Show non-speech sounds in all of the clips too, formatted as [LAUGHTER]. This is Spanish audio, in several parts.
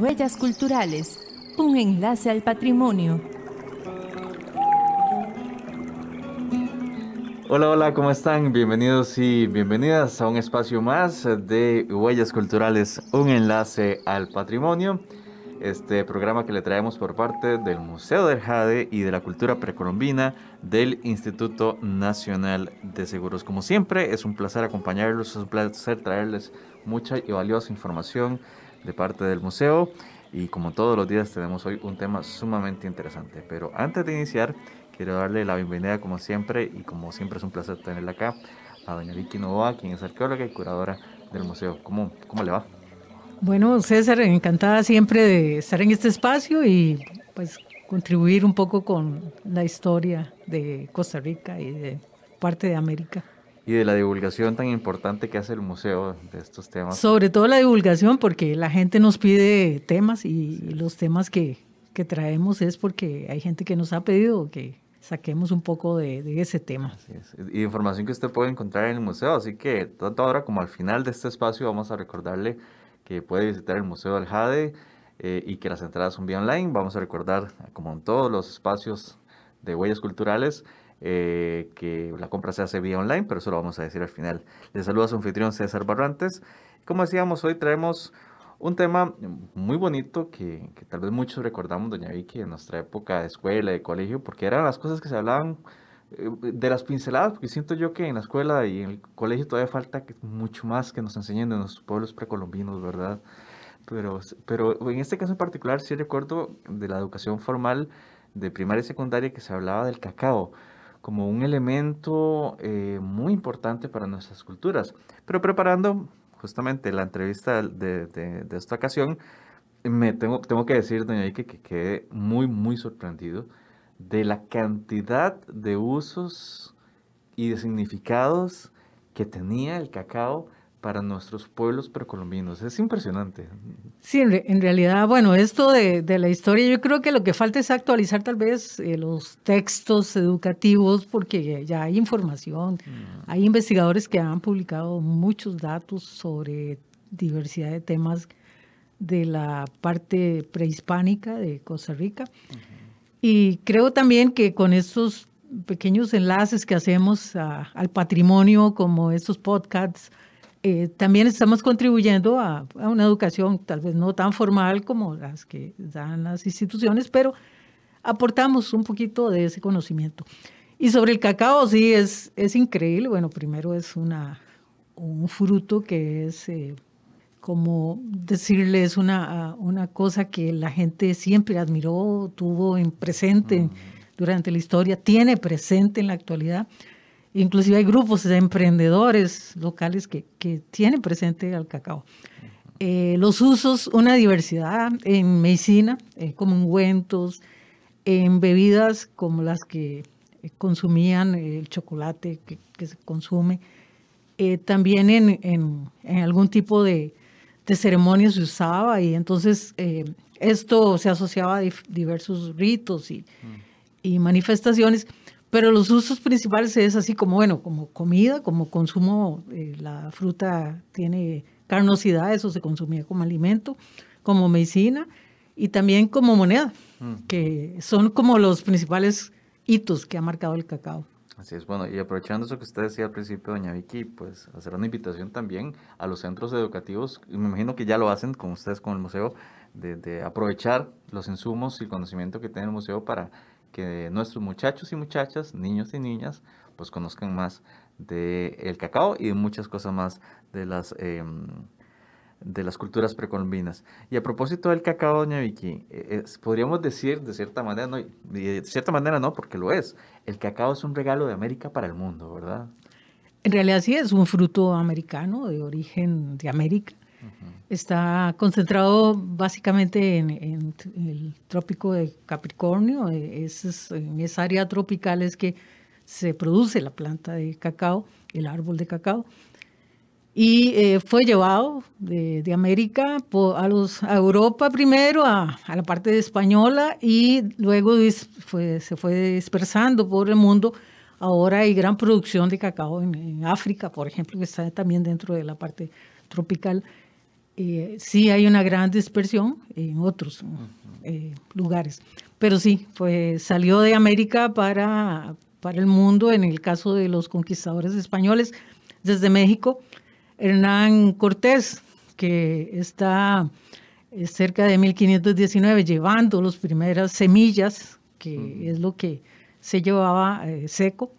Huellas Culturales, un enlace al patrimonio. Hola, hola, ¿cómo están? Bienvenidos y bienvenidas a un espacio más de Huellas Culturales, un enlace al patrimonio este programa que le traemos por parte del Museo del Jade y de la Cultura Precolombina del Instituto Nacional de Seguros. Como siempre, es un placer acompañarlos, es un placer traerles mucha y valiosa información de parte del museo. Y como todos los días tenemos hoy un tema sumamente interesante. Pero antes de iniciar, quiero darle la bienvenida como siempre y como siempre es un placer tenerla acá a doña Vicky Novoa, quien es arqueóloga y curadora del museo. ¿Cómo, cómo le va? Bueno, César, encantada siempre de estar en este espacio y pues contribuir un poco con la historia de Costa Rica y de parte de América. Y de la divulgación tan importante que hace el museo de estos temas. Sobre todo la divulgación, porque la gente nos pide temas y, los temas que, que, traemos es porque hay gente que nos ha pedido que saquemos un poco de, ese tema. Y información que usted puede encontrar en el museo, así que tanto ahora como al final de este espacio vamos a recordarle que puede visitar el Museo del Jade eh, y que las entradas son vía online. Vamos a recordar, como en todos los espacios de huellas culturales, eh, que la compra se hace vía online, pero eso lo vamos a decir al final. Les saluda su anfitrión César Barrantes. Como decíamos, hoy traemos un tema muy bonito que, que, tal vez muchos recordamos, doña Vicky, en nuestra época de escuela, de colegio, porque eran las cosas que se hablaban eh, de las pinceladas, porque siento yo que en la escuela y en el colegio todavía falta mucho más que nos enseñen de nuestros pueblos precolombinos, ¿verdad? Pero, pero en este caso en particular sí recuerdo de la educación formal de primaria y secundaria que se hablaba del cacao como un elemento eh, muy importante para nuestras culturas. Pero preparando justamente la entrevista de, esta ocasión, me tengo, tengo que decir, doña Ike, que quedé muy, muy sorprendido de la cantidad de usos y de significados que tenía el cacao para nuestros pueblos precolombinos. Es impresionante. Sí, en, realidad, bueno, esto de, la historia, yo creo que lo que falta es actualizar tal vez eh, los textos educativos, porque ya hay información, mm. hay investigadores que han publicado muchos datos sobre diversidad de temas de la parte prehispánica de Costa Rica. Y creo también que con estos pequeños enlaces que hacemos ah, al patrimonio, como estos podcasts, eh, también estamos contribuyendo a, una educación tal vez no tan formal como las que dan las instituciones, pero aportamos un poquito de ese conocimiento. Y sobre el cacao, sí, es, es increíble. Bueno, primero es una, un fruto que es eh, como decirles una, una cosa que la gente siempre admiró, tuvo en presente mm. durante la historia, tiene presente en la actualidad. Inclusive hay grupos de emprendedores locales que, que tienen presente al cacao. Eh, los usos, una diversidad en medicina, eh, como ungüentos, en bebidas como las que consumían, el chocolate que, se consume, eh, también en, en, algún tipo de, de este ceremonias se usaba y entonces eh, esto se asociaba a diversos ritos y, manifestaciones, pero los usos principales es así como, bueno, como comida, como consumo, eh, la fruta tiene carnosidad, eso se consumía como alimento, como medicina y también como moneda, mm. que son como los principales hitos que ha marcado el cacao. Así es, bueno, y aprovechando eso que usted decía al principio, doña Vicky, pues hacer una invitación también a los centros educativos, me imagino que ya lo hacen con ustedes, con el museo, de, de aprovechar los insumos y el conocimiento que tiene el museo para que nuestros muchachos y muchachas, niños y niñas, pues conozcan más del el cacao y de muchas cosas más de las em, de las culturas precolombinas. Y a propósito del cacao, doña Vicky, eh, podríamos decir de cierta manera, no, de cierta manera no, porque lo es, el cacao es un regalo de América para el mundo, ¿verdad? En realidad sí, es un fruto americano de origen de América. Está concentrado básicamente en, el trópico de Capricornio, eh, es, en esa área tropical es que se produce la planta de cacao, el árbol de cacao y eh, fue llevado de, América a, los, Europa primero, a, la parte española, y luego se fue dispersando por el mundo. Ahora hay gran producción de cacao en, África, por ejemplo, que está también dentro de la parte tropical. Eh, sí hay una gran dispersión en otros eh, lugares, pero sí, pues salió de América para, para el mundo, en el caso de los conquistadores españoles, desde México Hernán Cortés, que está eh, cerca de 1519 llevando las primeras semillas, que es lo que se llevaba eh, seco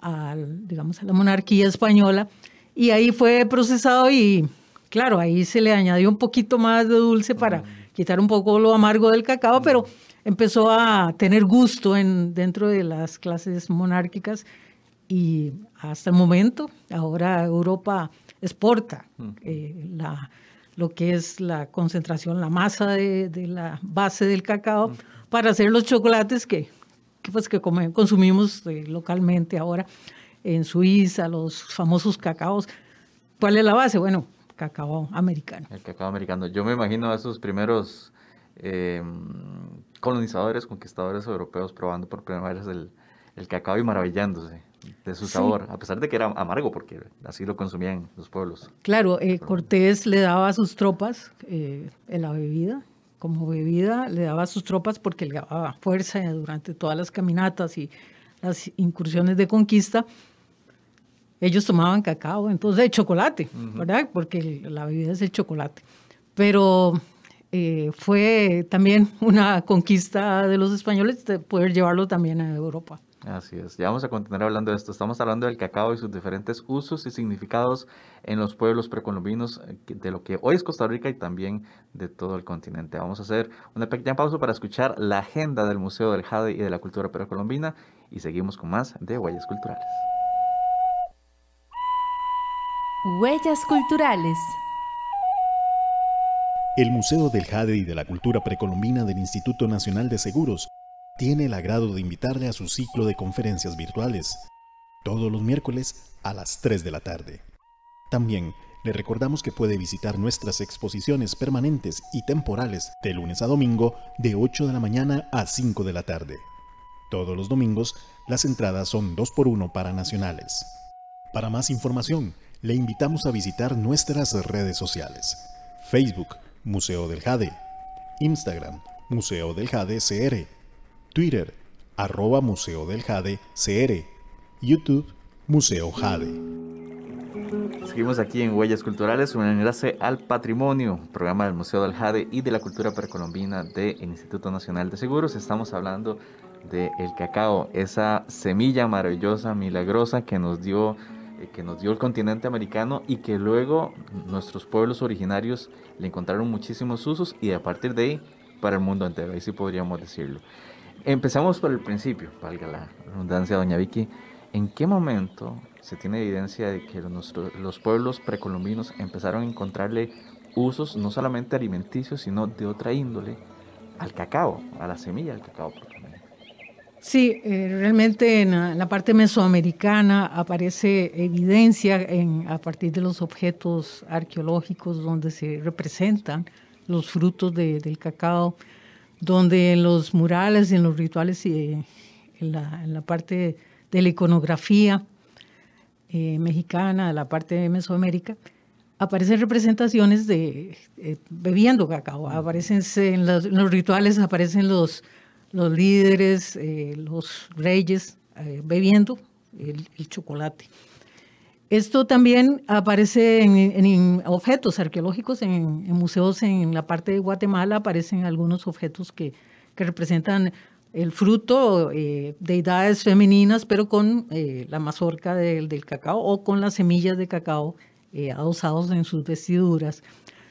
a, digamos, a la monarquía española. Y ahí fue procesado y, claro, ahí se le añadió un poquito más de dulce para quitar un poco lo amargo del cacao, pero empezó a tener gusto en, dentro de las clases monárquicas y hasta el momento, ahora Europa exporta eh, lo que es la concentración, la masa de, la base del cacao para hacer los chocolates que, pues, que consumimos eh, localmente ahora en Suiza, los famosos cacaos. ¿Cuál es la base? Bueno, cacao americano. El cacao americano. Yo me imagino a esos primeros em, colonizadores, conquistadores europeos probando por primera vez el, el cacao y maravillándose de su sabor, a pesar de que era amargo, porque así lo consumían los pueblos. Claro, eh, Cortés le daba a sus tropas eh, en la bebida, como bebida le daba a sus tropas porque le daba fuerza durante todas las caminatas y las incursiones de conquista. Ellos tomaban cacao, entonces chocolate, ¿verdad? Porque la bebida es el chocolate. Pero eh, fue también una conquista de los españoles de poder llevarlo también a Europa. Así es, ya vamos a continuar hablando de esto. Estamos hablando del cacao y sus diferentes usos y significados en los pueblos precolombinos eh, de lo que hoy es Costa Rica y también de todo el continente. Vamos a hacer una pequeña pausa para escuchar la agenda del Museo del Jade y de la Cultura Precolombina y seguimos con más de Huellas Culturales. Huellas Culturales. El Museo del Jade y de la Cultura Precolombina del Instituto Nacional de Seguros tiene el agrado de invitarle a su ciclo de conferencias virtuales, todos los miércoles a las 3 de la tarde. También le recordamos que puede visitar nuestras exposiciones permanentes y temporales de lunes a domingo de 8 de la mañana a 5 de la tarde. Todos los domingos las entradas son 2 por 1 para nacionales. Para más información, le invitamos a visitar nuestras redes sociales. Facebook, Museo del Jade. Instagram, Museo del Jade CR. Twitter, arroba Museo del Jade CR, YouTube, Museo Jade. Seguimos aquí en Huellas Culturales, un enlace al patrimonio, programa del Museo del Jade y de la cultura precolombina del Instituto Nacional de Seguros. Estamos hablando del el cacao, esa semilla maravillosa, milagrosa que nos dio eh, que nos dio el continente americano y que luego nuestros pueblos originarios le encontraron muchísimos usos y a partir de ahí para el mundo entero, ahí sí podríamos decirlo. Empezamos por el principio, valga la redundancia, doña Vicky. ¿En qué momento se tiene evidencia de que los pueblos precolombinos empezaron a encontrarle usos no solamente alimenticios, sino de otra índole al cacao, a la semilla del cacao? Sí, eh, realmente en la parte mesoamericana aparece evidencia en, a partir de los objetos arqueológicos donde se representan los frutos del cacao donde en los murales en los rituales y eh, en la, parte de la iconografía eh, mexicana, de la parte de Mesoamérica, aparecen representaciones de eh, bebiendo cacao, aparecen en los, rituales, aparecen los, líderes, los reyes bebiendo el chocolate. Esto también aparece en, objetos arqueológicos, en, museos en la parte de Guatemala aparecen algunos objetos que, representan el fruto eh, deidades de femeninas, pero con eh, la mazorca del, cacao o con las semillas de cacao eh, adosados en sus vestiduras.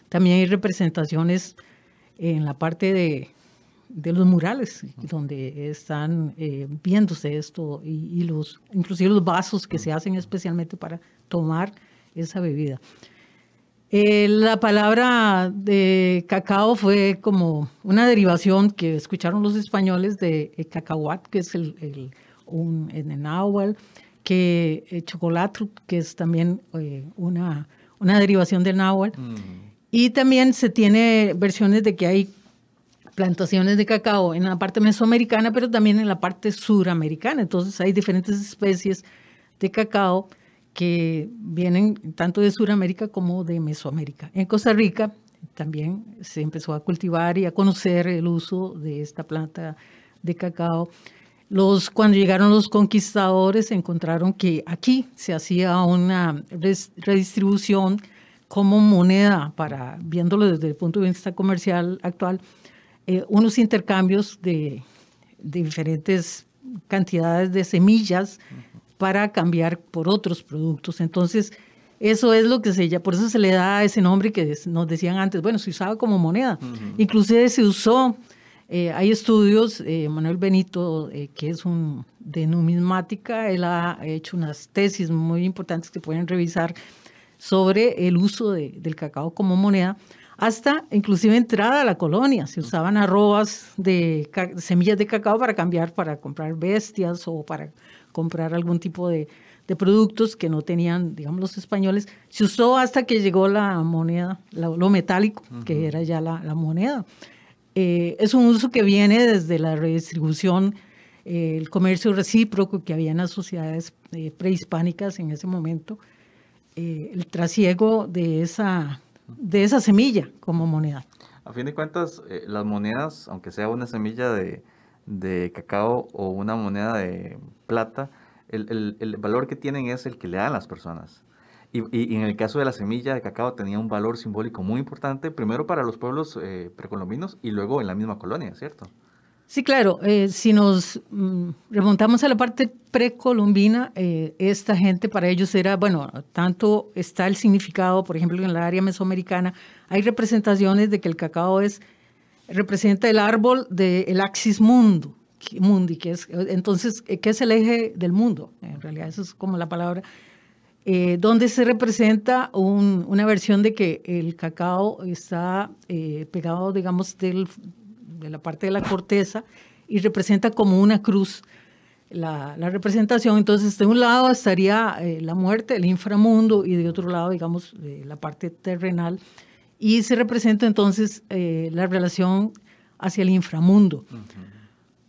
También hay representaciones en la parte de, de los murales donde están eh, viéndose esto y, los, inclusive los vasos que se hacen especialmente para tomar esa bebida. Eh, la palabra de cacao fue como una derivación que escucharon los españoles de eh, cacahuat, que es el, el un, en el náhuatl, que chocolate, que es también una, una derivación del náhuatl. Y también se tiene versiones de que hay plantaciones de cacao en la parte mesoamericana, pero también en la parte suramericana. Entonces hay diferentes especies de cacao que vienen tanto de Suramérica como de Mesoamérica. En Costa Rica también se empezó a cultivar y a conocer el uso de esta planta de cacao. Los, cuando llegaron los conquistadores encontraron que aquí se hacía una redistribución como moneda para, viéndolo desde el punto de vista comercial actual, eh, unos intercambios de, diferentes cantidades de semillas para cambiar por otros productos. Entonces, eso es lo que se llama, por eso se le da ese nombre que nos decían antes, bueno, se usaba como moneda, inclusive se usó, eh, hay estudios, eh, Manuel Benito, que es un de numismática, él ha hecho unas tesis muy importantes que pueden revisar sobre el uso del cacao como moneda, hasta inclusive entrada a la colonia. Se usaban arrobas de semillas de cacao para cambiar, para comprar bestias o para comprar algún tipo de, productos que no tenían, digamos, los españoles. Se usó hasta que llegó la moneda, lo metálico, que era ya la, moneda. Eh, es un uso que viene desde la redistribución, eh, el comercio recíproco que había en las sociedades eh, prehispánicas en ese momento, el trasiego de esa de esa semilla como moneda. A fin de cuentas, eh, las monedas, aunque sea una semilla de, cacao o una moneda de plata, el, valor que tienen es el que le dan las personas. Y, en el caso de la semilla de cacao tenía un valor simbólico muy importante, primero para los pueblos eh, precolombinos y luego en la misma colonia, ¿cierto? Sí, claro. Eh, si nos mm, remontamos a la parte precolombina, eh, esta gente para ellos era, bueno, tanto está el significado, por ejemplo, en la área mesoamericana, hay representaciones de que el cacao es representa el árbol del el axis mundo, mundi, que es entonces eh, qué es el eje del mundo. En realidad, eso es como la palabra. donde se representa una versión de que el cacao está pegado, digamos, del, de la parte de la corteza, y representa como una cruz la, representación. Entonces, de un lado estaría eh, la muerte, el inframundo, y de otro lado, digamos, eh, la parte terrenal, y se representa entonces eh, la relación hacia el inframundo.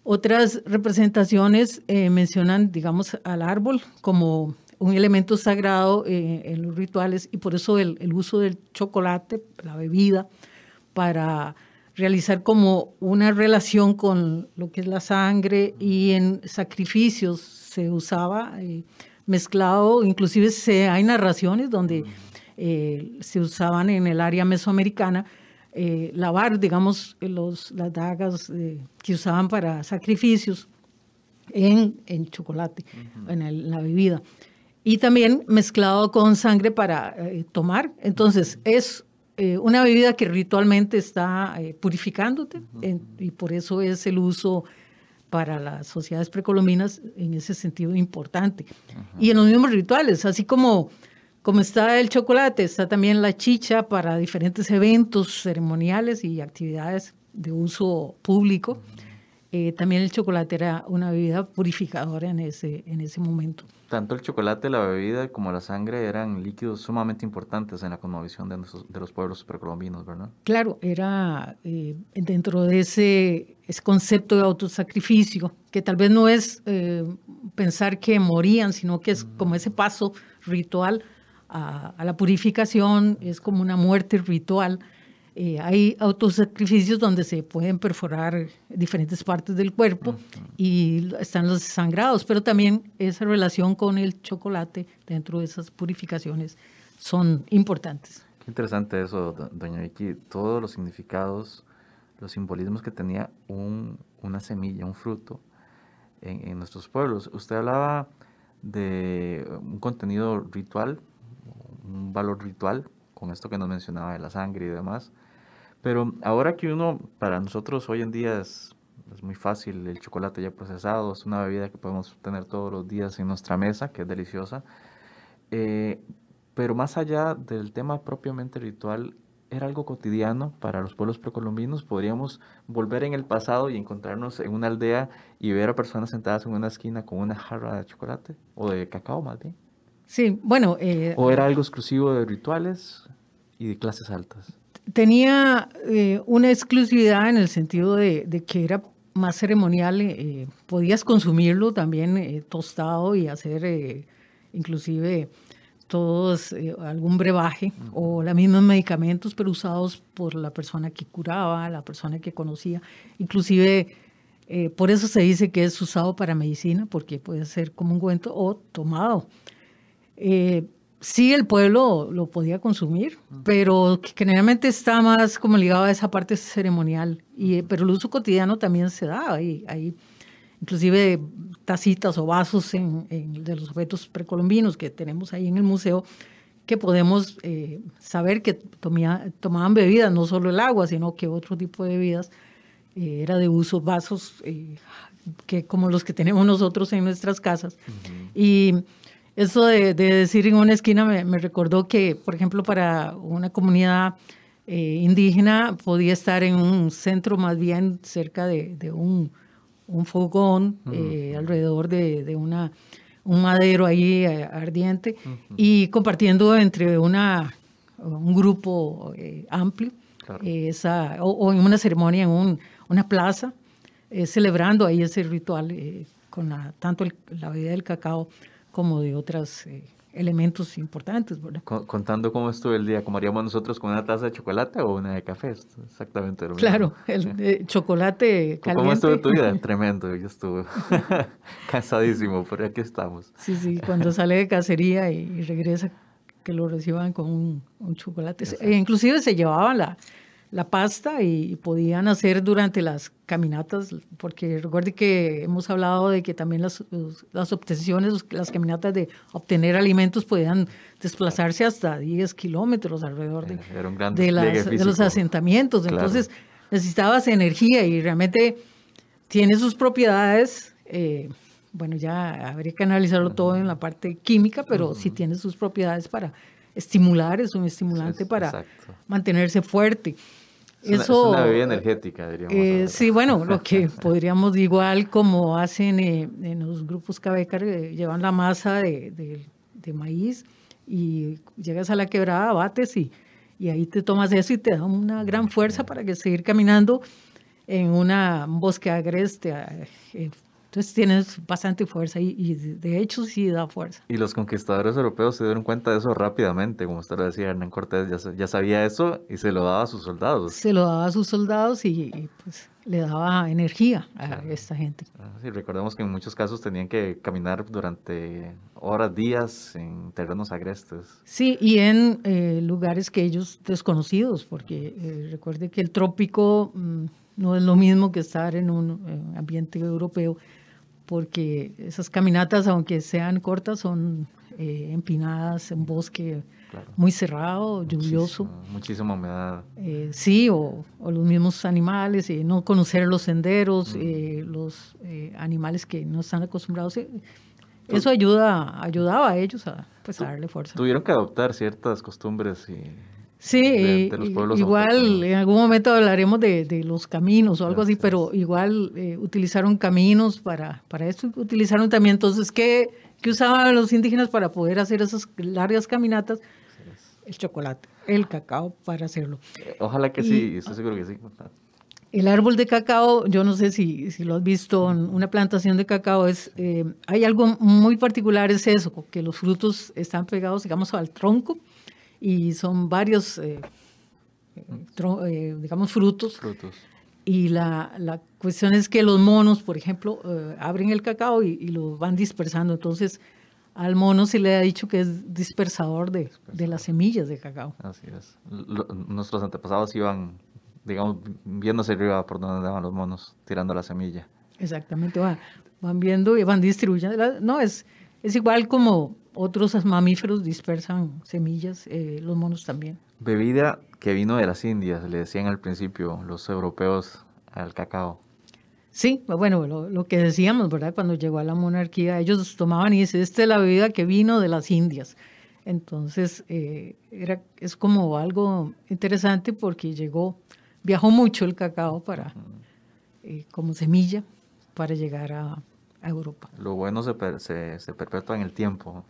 Otras representaciones mencionan, digamos, al árbol como un elemento sagrado en los rituales y por eso el, uso del chocolate, la bebida, para realizar como una relación con lo que es la sangre y en sacrificios se usaba eh, mezclado, inclusive hay narraciones donde eh, se usaban en el área mesoamericana eh, lavar, digamos, los, las dagas que usaban para sacrificios en, en chocolate, en la bebida. Y también mezclado con sangre para tomar. Entonces, es eh, una bebida que ritualmente está eh, purificándote y por eso es el uso para las sociedades precolombinas en ese sentido importante. Y en los mismos rituales, así como, como está el chocolate, está también la chicha para diferentes eventos ceremoniales y actividades de uso público. Eh, también el chocolate era una bebida purificadora en en ese momento. Tanto el chocolate, la bebida como la sangre eran líquidos sumamente importantes en la conmovisión de, los pueblos precolombinos, ¿verdad? Claro, era eh, dentro de ese, concepto de autosacrificio, que tal vez no es eh, pensar que morían, sino que es mm. como ese paso ritual a, a la purificación, es como una muerte ritual eh, hay autosacrificios donde se pueden perforar diferentes partes del cuerpo y están los sangrados, pero también esa relación con el chocolate dentro de esas purificaciones son importantes. Qué interesante eso, doña Vicky, todos los significados, los simbolismos que tenía una semilla, un fruto en, en nuestros pueblos. Usted hablaba de un contenido ritual, un valor ritual, con esto que nos mencionaba de la sangre y demás. Pero ahora que uno, para nosotros hoy en día es, muy fácil, el chocolate ya procesado es una bebida que podemos tener todos los días en nuestra mesa, que es deliciosa. Eh, pero más allá del tema propiamente ritual, era algo cotidiano para los pueblos precolombinos. Podríamos volver en el pasado y encontrarnos en una aldea y ver a personas sentadas en una esquina con una jarra de chocolate o de cacao más bien. Sí, bueno. Eh, ¿O era algo exclusivo de rituales y de clases altas? tenía eh, una exclusividad en el sentido de, que era más ceremonial, eh, podías consumirlo también eh, tostado y hacer inclusive todos algún brebaje o los mismos medicamentos, pero usados por la persona que curaba, la persona que conocía, inclusive... por eso se dice que es usado para medicina, porque puede ser como un o tomado. Eh, sí el pueblo lo podía consumir, pero generalmente está más como ligado a esa parte ceremonial. Y, pero el uso cotidiano también se da. Hay, inclusive tacitas o vasos de los objetos precolombinos que tenemos ahí en el museo que podemos eh, saber que tomaban bebidas, no solo el agua, sino que otro tipo de bebidas eh, era de uso, vasos eh, que como los que tenemos nosotros en nuestras casas. Y eso de, decir en una esquina me, recordó que, por ejemplo, para una comunidad eh, indígena podía estar en un centro más bien cerca de, un, fogón, eh, alrededor de, un madero ahí eh, ardiente, y compartiendo entre una, un grupo amplio, esa, o, en una ceremonia en una plaza, celebrando ahí ese ritual con tanto la bebida del cacao como de otros eh, elementos importantes. Contando cómo estuvo el día, ¿cómo haríamos nosotros con una taza de chocolate o una de café? Exactamente lo mismo. Claro, el chocolate caliente. ¿Cómo estuvo tu vida? [LAUGHS] Tremendo, yo estuve [LAUGHS] cansadísimo, pero aquí estamos. Sí, sí, cuando sale de cacería y regresa, que lo reciban con un, chocolate. inclusive se llevaban la, la pasta y podían hacer durante las caminatas, porque recuerde que hemos hablado de que también las, las obtenciones, las caminatas de obtener alimentos podían desplazarse hasta 10 kilómetros alrededor de, los asentamientos. Entonces necesitabas energía y realmente tiene sus propiedades. Eh, bueno, ya habría que analizarlo todo en la parte química, pero si sí tiene sus propiedades para estimular, es un estimulante para mantenerse fuerte. Es, una, bebida energética, diríamos. Eh, sí, bueno, lo que [LAUGHS] podríamos igual como hacen eh, en los grupos Cabecar, eh, llevan la masa de, de, maíz y llegas a la quebrada, bates y, y ahí te tomas eso y te da una gran fuerza para que seguir caminando en una, un bosque agreste, entonces tienes bastante fuerza y, y, de hecho sí da fuerza. Y los conquistadores europeos se dieron cuenta de eso rápidamente, como usted lo decía, Hernán Cortés ya, sabía eso y se lo daba a sus soldados. Se lo daba a sus soldados y, pues le daba energía a esta gente. Ah, sí, recordemos que en muchos casos tenían que caminar durante horas, días en terrenos agrestes. Sí, y en eh, lugares que ellos desconocidos, porque eh, recuerde que el trópico mm, no es lo mismo que estar en un eh, ambiente europeo porque esas caminatas, aunque sean cortas, son eh, empinadas, en bosque muy cerrado, lluvioso. muchísima humedad. Eh, sí, o, los mismos animales, y eh, no conocer los senderos, mm. los animales que no están acostumbrados. Eso ayuda, ayudaba a ellos a, pues, a darle fuerza. Tuvieron que adoptar ciertas costumbres y Sí, igual en algún momento hablaremos de, de los caminos o algo así, pero igual eh, utilizaron caminos para, para esto, utilizaron también entonces, ¿qué, ¿qué usaban los indígenas para poder hacer esas largas caminatas? El chocolate, el cacao para hacerlo. Eh, ojalá que sí, estoy seguro que sí. El árbol de cacao, yo no sé si, si lo has visto en una plantación de cacao, es eh, hay algo muy particular, es eso, que los frutos están pegados, digamos, al tronco y son varios, eh, eh, digamos, frutos. frutos. Y la, la, cuestión es que los monos, por ejemplo, eh, abren el cacao y, lo van dispersando. Entonces, al mono se le ha dicho que es dispersador de, de las semillas de cacao. Así es. nuestros antepasados iban, digamos, viéndose arriba por donde andaban los monos, tirando la semilla. Exactamente, van, van viendo y van distribuyendo. No, es, es igual como otros mamíferos dispersan semillas, eh, los monos también. Bebida que vino de las Indias, le decían al principio los europeos al cacao. Sí, bueno, lo, que decíamos, ¿verdad? Cuando llegó a la monarquía, ellos tomaban y decían, esta es la bebida que vino de las Indias. Entonces, eh, era, es como algo interesante porque llegó, viajó mucho el cacao para, eh, como semilla para llegar a, Europa. Lo bueno se, se perpetúa en el tiempo.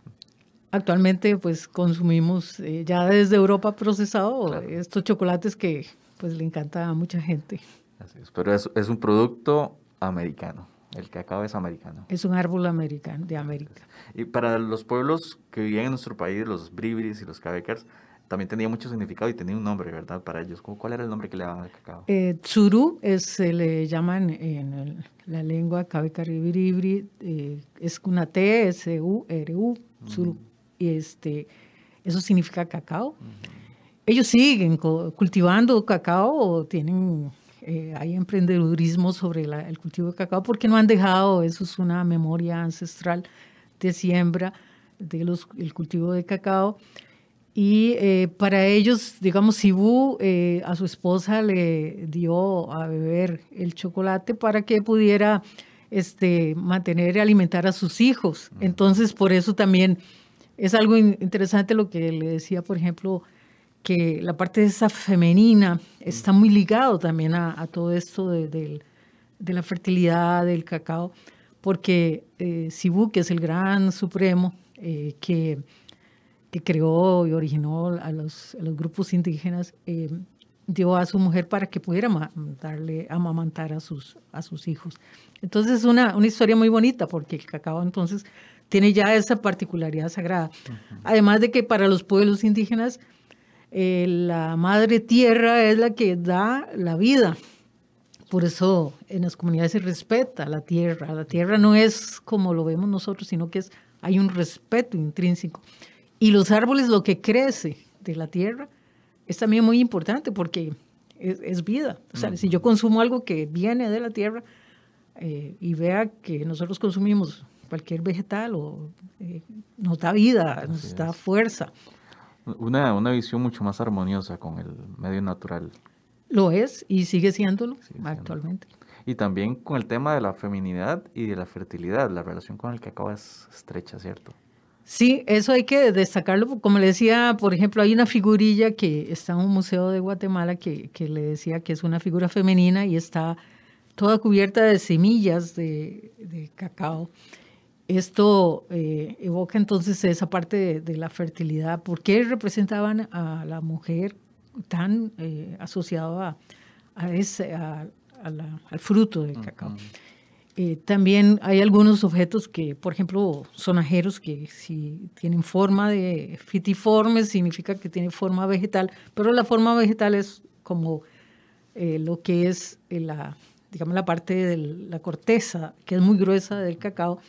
Actualmente pues consumimos eh, ya desde Europa procesado estos chocolates que pues le encanta a mucha gente. pero es, un producto americano. El cacao es americano. Es un árbol americano, de América. Y para los pueblos que vivían en nuestro país, los bribris y los cabecars, también tenía mucho significado y tenía un nombre, ¿verdad? Para ellos. ¿Cuál era el nombre que le daban al cacao? Eh, se le llaman en la lengua cabecaribiribri, eh, es una T, S-U-R-U, este, eso significa cacao. Ellos siguen cultivando cacao, tienen, eh, hay emprendedurismo sobre el cultivo de cacao porque no han dejado, eso es una memoria ancestral de siembra del el cultivo de cacao. Y eh, para ellos, digamos, Sibú eh, a su esposa le dio a beber el chocolate para que pudiera este, mantener y alimentar a sus hijos. Entonces, por eso también es algo interesante lo que le decía, por ejemplo, que la parte de esa femenina está muy ligado también a, todo esto de, la fertilidad, del cacao, porque eh, Sibu, que es el gran supremo eh, que, creó y originó a los, grupos indígenas, eh, dio a su mujer para que pudiera darle, amamantar a sus, a sus hijos. Entonces es una, una historia muy bonita, porque el cacao entonces tiene ya esa particularidad sagrada. Además de que para los pueblos indígenas, eh, la madre tierra es la que da la vida. Por eso en las comunidades se respeta la tierra. La tierra no es como lo vemos nosotros, sino que es, hay un respeto intrínseco. Y los árboles, lo que crece de la tierra, es también muy importante porque es, vida. O sea, si yo consumo algo que viene de la tierra eh, y vea que nosotros consumimos cualquier vegetal o eh, nos da vida, nos da fuerza. Una, visión mucho más armoniosa con el medio natural. Lo es y sigue siéndolo actualmente. Y también con el tema de la feminidad y de la fertilidad, la relación con el cacao es estrecha, ¿cierto? Sí, eso hay que destacarlo. Como le decía, por ejemplo, hay una figurilla que está en un museo de Guatemala que, le decía que es una figura femenina y está toda cubierta de semillas de cacao. Esto eh, evoca entonces esa parte de, la fertilidad. ¿Por qué representaban a la mujer tan eh, asociada a, al fruto del cacao? Eh, también hay algunos objetos que, por ejemplo, sonajeros que si tienen forma de fitiforme significa que tienen forma vegetal, pero la forma vegetal es como lo que es la, digamos, la parte de la corteza, que es muy gruesa del cacao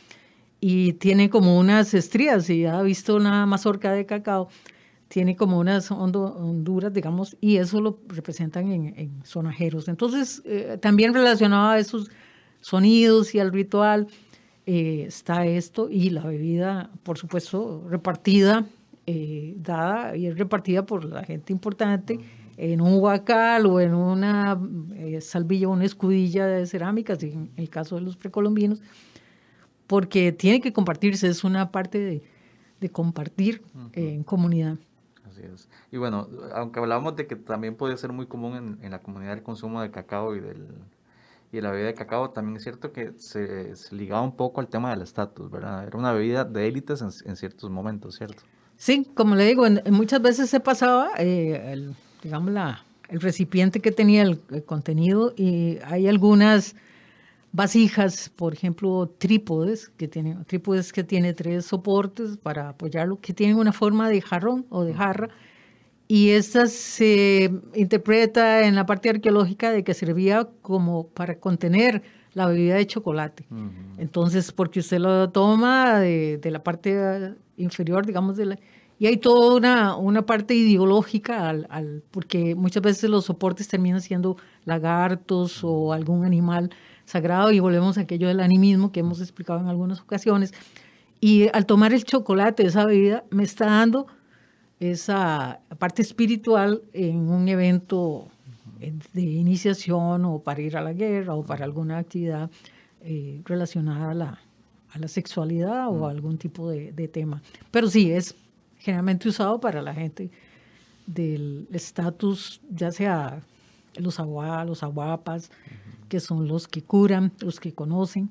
y tiene como unas estrías, y ha visto una mazorca de cacao, tiene como unas honduras, digamos, y eso lo representan en, en sonajeros. Entonces, eh, también relacionado a esos sonidos y al ritual, eh, está esto y la bebida, por supuesto, repartida, eh, dada y es repartida por la gente importante en un huacal o en una salvilla, una escudilla de cerámicas, en el caso de los precolombinos porque tiene que compartirse, es una parte de, compartir eh, en comunidad. Así es. Y bueno, aunque hablábamos de que también podía ser muy común en, la comunidad el consumo de cacao y del y la bebida de cacao, también es cierto que se, ligaba un poco al tema del estatus, ¿verdad? Era una bebida de élites en, ciertos momentos, ¿cierto? Sí, como le digo, muchas veces se pasaba, eh, el, digamos, el recipiente que tenía el contenido y hay algunas vasijas, por ejemplo, trípodes que tienen trípodes que tiene tres soportes para apoyarlo, que tienen una forma de jarrón o de jarra y esta se interpreta en la parte arqueológica de que servía como para contener la bebida de chocolate. Entonces, porque usted lo toma de, de la parte ah, inferior, digamos, de la, y hay toda una, una parte ideológica, al, al, porque muchas veces los soportes terminan siendo lagartos o algún animal sagrado y volvemos a aquello del animismo que hemos explicado en algunas ocasiones. Y al tomar el chocolate, esa bebida, me está dando esa parte espiritual en un evento eh, de iniciación o para ir a la guerra o para alguna actividad eh, relacionada a la, sexualidad o a algún tipo de, tema. Pero sí, es generalmente usado para la gente del estatus, ya sea los aguas, los aguapas, que son los que curan, los que conocen,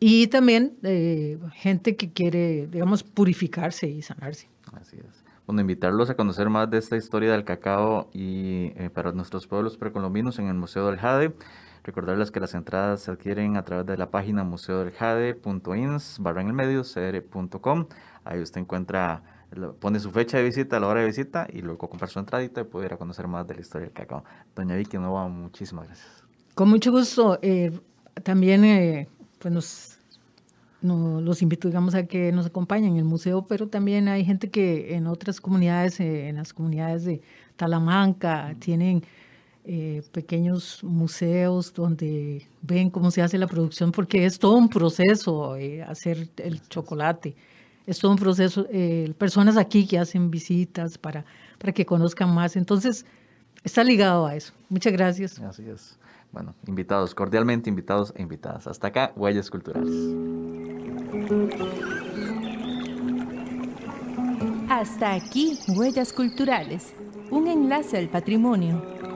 y también eh, gente que quiere, digamos, purificarse y sanarse. Así es. Bueno, invitarlos a conocer más de esta historia del cacao y eh, para nuestros pueblos precolombinos en el Museo del Jade. Recordarles que las entradas se adquieren a través de la página museodeljade.ins barra en el medio cr.com. Ahí usted encuentra, pone su fecha de visita, la hora de visita y luego comprar su entradita y pudiera conocer más de la historia del cacao. Doña Vicky Nova, muchísimas gracias. Con mucho gusto. Eh, también eh, pues los invito, digamos, a que nos acompañen en el museo, pero también hay gente que en otras comunidades, eh, en las comunidades de Talamanca, tienen pequeños museos donde ven cómo se hace la producción, porque es todo un proceso hacer el chocolate. Es todo un proceso. personas aquí que hacen visitas para, para que conozcan más. Entonces, está ligado a eso. Muchas gracias. gracias bueno, invitados, cordialmente invitados e invitadas. Hasta acá, Huellas Culturales. Hasta aquí, Huellas Culturales, un enlace al patrimonio.